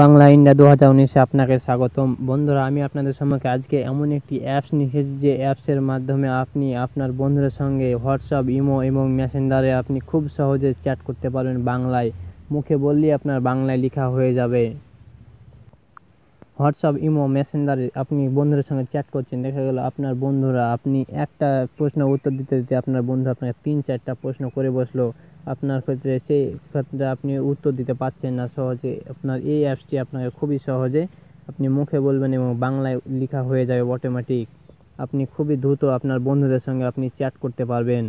Bangla India দু হাজার উনিশে আপনাকে স্বাগতম বন্ধুরা আমি আপনাদের সম্মুখে আজকে এমন একটি অ্যাপস নিয়ে এসেছি যে অ্যাপসের মাধ্যমে আপনি আপনার বন্ধুদের সঙ্গে হোয়াটসঅ্যাপ ইমো এবং মেসেঞ্জারে আপনি খুব সহজে চ্যাট করতে পারবেন বাংলায় মুখে বললেই আপনার বাংলায় লেখা হয়ে যাবে হোয়াটসঅ্যাপ ইমো মেসেঞ্জারে আপনি বন্ধুদের সঙ্গে চ্যাট করছেন দেখা গেল আপনার বন্ধুরা আপনি একটা প্রশ্ন উত্তর দিতে দিতে আপনার বন্ধু আপনাকে তিন চারটা প্রশ্ন করে বসলো আপনার ক্ষেত্রে সেই ক্ষেত্রে আপনি উত্তর দিতে পারছেন না সহজে আপনার এই অ্যাপসটি আপনাকে খুবই সহজে আপনি মুখে বলবেন এবং বাংলায় লেখা হয়ে যাবে অটোমেটিক আপনি খুবই দ্রুত আপনার বন্ধুদের সঙ্গে আপনি চ্যাট করতে পারবেন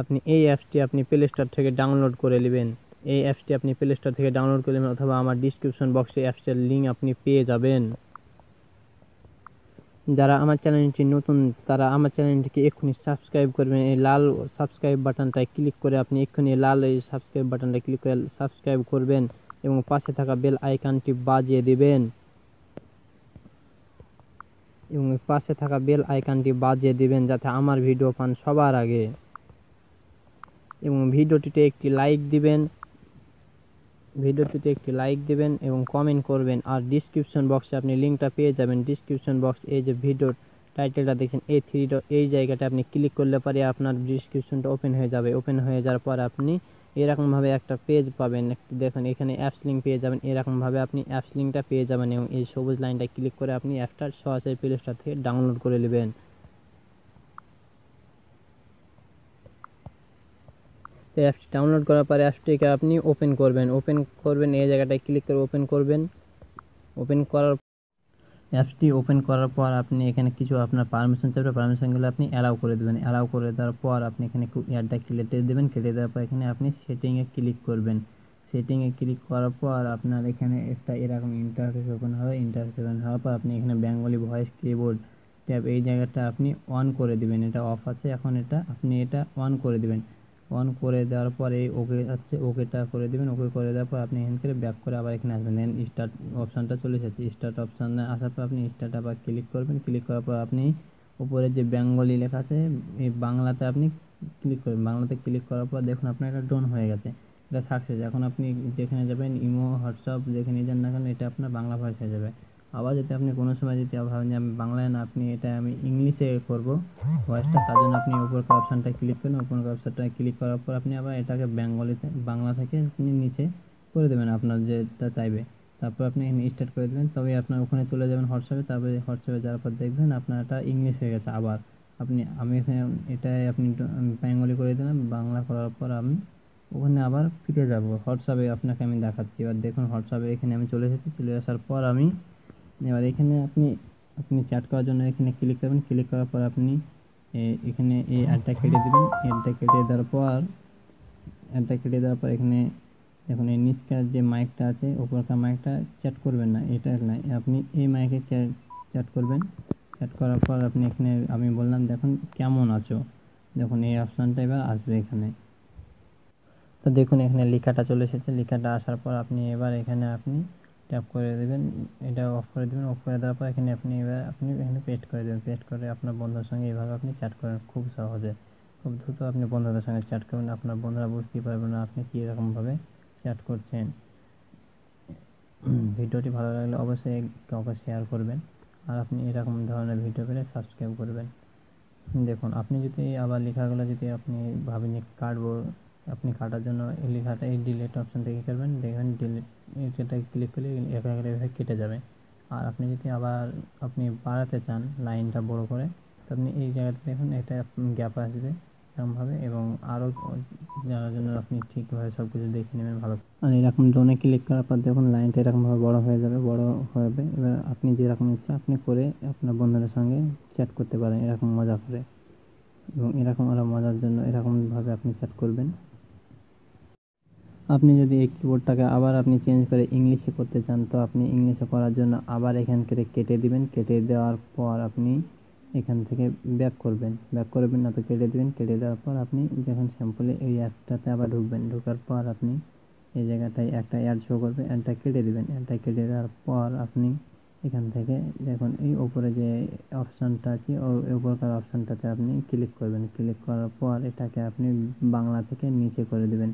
আপনি এই অ্যাপসটি আপনি প্লে স্টোর থেকে ডাউনলোড করে নেবেন এই অ্যাপসটি আপনি প্লে স্টোর থেকে ডাউনলোড করে নেবেন অথবা আমার ডিসক্রিপশন বক্সে অ্যাপসের লিঙ্ক আপনি পেয়ে যাবেন যারা আমার চ্যানেলটি নতুন তারা আমার চ্যানেলটিকে এক্ষুনি সাবস্ক্রাইব করবেন এই লাল সাবস্ক্রাইব বাটনটায় ক্লিক করে আপনি এক্ষুনি লাল এই সাবস্ক্রাইব বাটনটা ক্লিক করে সাবস্ক্রাইব করবেন এবং পাশে থাকা বেল আইকনটি বাজিয়ে দিবেন এবং পাশে থাকা বেল আইকনটি বাজিয়ে দিবেন যাতে আমার ভিডিও পান সবার আগে এবং ভিডিওটিতে একটি লাইক দিবেন ভিডিওটিতে একটি লাইক দেবেন এবং কমেন্ট করবেন আর ডিসক্রিপশন বক্সে আপনি লিঙ্কটা পেয়ে যাবেন ডিসক্রিপশন বক্স এই যে ভিডিওর টাইটেলটা দেখছেন এই থ্রি এই জায়গাটা আপনি ক্লিক করলে পরে আপনার ডিসক্রিপশনটা ওপেন হয়ে যাবে ওপেন হয়ে যাওয়ার পর আপনি এরকমভাবে একটা পেজ পাবেন দেখেন এখানে অ্যাপস লিঙ্ক পেয়ে যাবেন এরকমভাবে আপনি অ্যাপস লিঙ্কটা পেয়ে যাবেন এবং এই সবুজ লাইনটা ক্লিক করে আপনি একটা সহজে প্লে স্টোর থেকে ডাউনলোড করে নেবেন এই অ্যাপসটি ডাউনলোড করার পরে অ্যাপসটিকে আপনি ওপেন করবেন ওপেন করবেন এই জায়গাটায় ক্লিক করে ওপেন করবেন ওপেন করার অ্যাপসটি ওপেন করার পর আপনি এখানে কিছু আপনার পারমিশন চাইবে পারমিশনগুলো আপনি অ্যালাউ করে দেবেন অ্যালাউ করে দেওয়ার পর আপনি এখানে অ্যাডটা কেটে দেবেন কেটে দেওয়ার পর এখানে আপনি সেটিংয়ে ক্লিক করবেন সেটিংয়ে ক্লিক করার পর আপনার এখানে একটা এরকম ইন্টারফেস ওপেন হবে ইন্টারফেস ওপেন হওয়ার পর আপনি এখানে বেঙ্গলি ভয়েস কিবোর্ড ট্যাব এই জায়গাটা আপনি অন করে দেবেন এটা অফ আছে এখন এটা আপনি এটা অন করে দেবেন অন করে দেওয়ার পরে ওকে আছে আচ্ছা, ওকেটা করে দেবেন ওকে করে দেওয়ার পর আপনি হ্যান্ড করে ব্যাক করে আবার এখানে আসবেন দেন স্টার্ট অপশানটা চলে এসেছে স্টার্ট অপশানে আসার পর আপনি স্টার্ট আবার ক্লিক করবেন ক্লিক করার পর আপনি উপরে যে বেঙ্গলি লেখা আছে এই বাংলাতে আপনি ক্লিক করবেন বাংলাতে ক্লিক করার পর দেখুন আপনার এটা ডন হয়ে গেছে এটা সাকসেস এখন আপনি যেখানে যাবেন ইমো হোয়াটসঅ্যাপ যেখানে যান না কেন এটা আপনার বাংলা ভাষায় যাবে আবার যদি আপনি কোনো সময় যদি ভাবেন যে আমি বাংলায় না আপনি এটা আমি ইংলিশে করব ভয়েসটা তার জন্য আপনি উপর অপশানটা ক্লিক করেন উপর অপশানটা ক্লিক করার পর আপনি আবার এটাকে বেঙ্গলিতে বাংলা থেকে আপনি নিচে করে দেবেন আপনার যেটা চাইবে তারপর আপনি স্টার্ট করে দেবেন তবে আপনার ওখানে চলে যাবেন হোয়াটসঅ্যাপে তারপরে হোয়াটসঅ্যাপে যাওয়ার পর দেখবেন আপনার এটা ইংলিশ হয়ে গেছে আবার আপনি আমি এখানে এটাই আপনি বেঙ্গলি করে দিলাম বাংলা করার পর আমি ওখানে আবার ফিরে যাবো হোয়াটসঅ্যাপে আপনাকে আমি দেখাচ্ছি এবার দেখুন হোয়াটসঅ্যাপে এখানে আমি চলে এসেছি চলে আসার পর আমি এবার এখানে আপনি আপনি চ্যাট করার জন্য এখানে ক্লিক করবেন ক্লিক করার পর আপনি এখানে এই অ্যাডটা কেটে দেবেন অ্যাডটা কেটে দেওয়ার পর অ্যাডটা কেটে দেওয়ার পর এখানে এখন এই নিচকার যে মাইকটা আছে ওপরকার মাইকটা চ্যাট করবেন না এটা না আপনি এই মাইকে চ্যাট করবেন চ্যাট করার পর আপনি এখানে আমি বললাম দেখুন কেমন আছো দেখুন এই অপশানটা এবার আসবে এখানে তো দেখুন এখানে লিখাটা চলে এসেছে লিখাটা আসার পর আপনি এবার এখানে আপনি ট্যাপ করে দেবেন এটা অফ করে দেবেন অফ করে দেওয়ার পর এখানে আপনি এবার আপনি এখানে পেস্ট করে দেবেন পেস্ট করে আপনার বন্ধুর সঙ্গে এভাবে আপনি চ্যাট করেন খুব সহজে খুব দ্রুত আপনি বন্ধুদের সঙ্গে চ্যাট করবেন আপনার বন্ধুরা বুঝতে পারবেন না আপনি কীরকমভাবে চ্যাট করছেন ভিডিওটি ভালো লাগলে অবশ্যই কাউকে শেয়ার করবেন আর আপনি এরকম ধরনের ভিডিও পেলে সাবস্ক্রাইব করবেন দেখুন আপনি যদি আবার লেখাগুলো যদি আপনি ভাবেন যে কাটবো আপনি কাটার জন্য এই লেখাটা এই ডিলেট অপশান থেকে করবেন দেখবেন ডিলেট এটাকে ক্লিক করলে এভাবে এভাবে কেটে যাবে আর আপনি যদি আবার আপনি বাড়াতে চান লাইনটা বড় করে তো আপনি এই জায়গাটা দেখুন এটা গ্যাপ আসবে এরকমভাবে এবং আরও জানার জন্য আপনি ঠিকভাবে সব কিছু দেখে নেবেন ভালো আর এরকম ডোনে ক্লিক করার পর দেখুন লাইনটা এরকমভাবে বড় হয়ে যাবে বড় হবে এবার আপনি যেরকম ইচ্ছা আপনি করে আপনার বন্ধুদের সঙ্গে চ্যাট করতে পারেন এরকম মজা করে এবং এরকম আরও মজার জন্য এরকমভাবে আপনি চ্যাট করবেন আপনি যদি এই কিবোর্ডটাকে আবার আপনি চেঞ্জ করে ইংলিশে করতে চান তো আপনি ইংলিশে করার জন্য আবার এখান থেকে কেটে দিবেন কেটে দেওয়ার পর আপনি এখান থেকে ব্যাক করবেন ব্যাক করবেন না তো কেটে দিবেন কেটে দেওয়ার পর আপনি যখন স্যাম্পলে এই অ্যাপটাতে আবার ঢুকবেন ঢোকার পর আপনি এই জায়গাটায় একটা অ্যাড শো করবে অ্যাডটা কেটে দেবেন অ্যাডটা কেটে দেওয়ার পর আপনি এখান থেকে দেখুন এই ওপরে যে অপশানটা আছে ও উপরকার অপশানটাতে আপনি ক্লিক করবেন ক্লিক করার পর এটাকে আপনি বাংলা থেকে নিচে করে দেবেন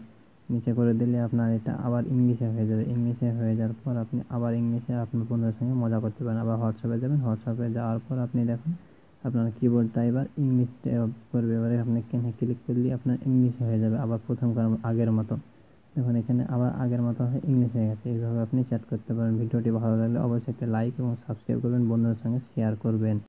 নিচে করে দিলে আপনার এটা আবার ইংলিশে হয়ে যাবে ইংলিশে হয়ে যাওয়ার পর আপনি আবার ইংলিশে আপনার বন্ধুদের সঙ্গে মজা করতে পারেন আবার হোয়াটসঅ্যাপে যাবেন হোয়াটসঅ্যাপে যাওয়ার পর আপনি দেখুন আপনার কিবোর্ডটা এবার ইংলিশ করবে এবারে আপনি কেনে ক্লিক করলে আপনার ইংলিশে হয়ে যাবে আবার কারণ আগের মতো দেখুন এখানে আবার আগের মতো ইংলিশ হয়ে গেছে এইভাবে আপনি চ্যাট করতে পারেন ভিডিওটি ভালো লাগলে অবশ্যই একটা লাইক এবং সাবস্ক্রাইব করবেন বন্ধুদের সঙ্গে শেয়ার করবেন